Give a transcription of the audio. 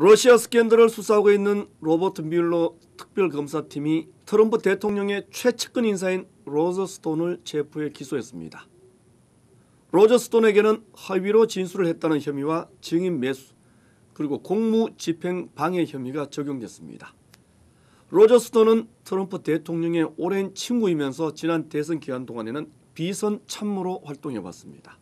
러시아 스캔들을 수사하고 있는 로버트 뮬러 특별검사팀이 트럼프 대통령의 최측근 인사인 로저 스톤을 체포해 기소했습니다. 로저 스톤에게는 허위로 진술을 했다는 혐의와 증인 매수 그리고 공무집행 방해 혐의가 적용됐습니다. 로저 스톤은 트럼프 대통령의 오랜 친구이면서 지난 대선 기간 동안에는 비선 참모로 활동해왔습니다.